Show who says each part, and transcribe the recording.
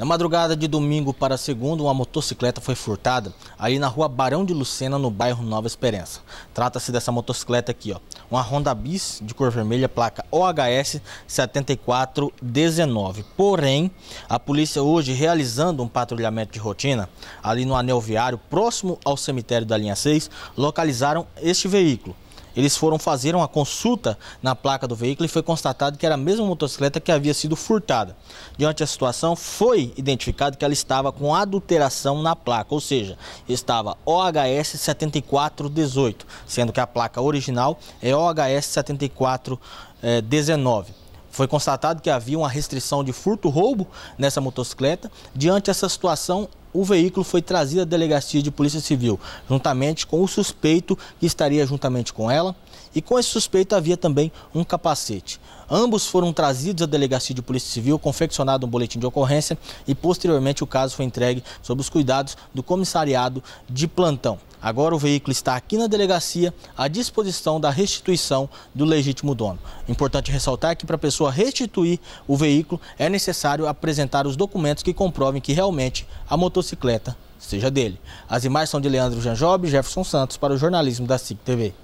Speaker 1: Na madrugada de domingo para segundo, uma motocicleta foi furtada ali na rua Barão de Lucena, no bairro Nova Esperança. Trata-se dessa motocicleta aqui, ó. Uma Honda Bis de cor vermelha, placa OHS 7419. Porém, a polícia hoje realizando um patrulhamento de rotina ali no anel viário próximo ao cemitério da linha 6, localizaram este veículo. Eles foram fazer uma consulta na placa do veículo e foi constatado que era a mesma motocicleta que havia sido furtada. Diante da situação, foi identificado que ela estava com adulteração na placa, ou seja, estava OHS 7418, sendo que a placa original é OHS 7419. Foi constatado que havia uma restrição de furto-roubo nessa motocicleta. Diante dessa situação, o veículo foi trazido à delegacia de polícia civil, juntamente com o suspeito que estaria juntamente com ela, e com esse suspeito havia também um capacete. Ambos foram trazidos à delegacia de polícia civil, confeccionado um boletim de ocorrência e posteriormente o caso foi entregue sob os cuidados do comissariado de plantão. Agora o veículo está aqui na delegacia à disposição da restituição do legítimo dono. Importante ressaltar que para a pessoa restituir o veículo é necessário apresentar os documentos que comprovem que realmente a motorista motocicleta seja dele. As imagens são de Leandro Janjob e Jefferson Santos para o jornalismo da SIC TV.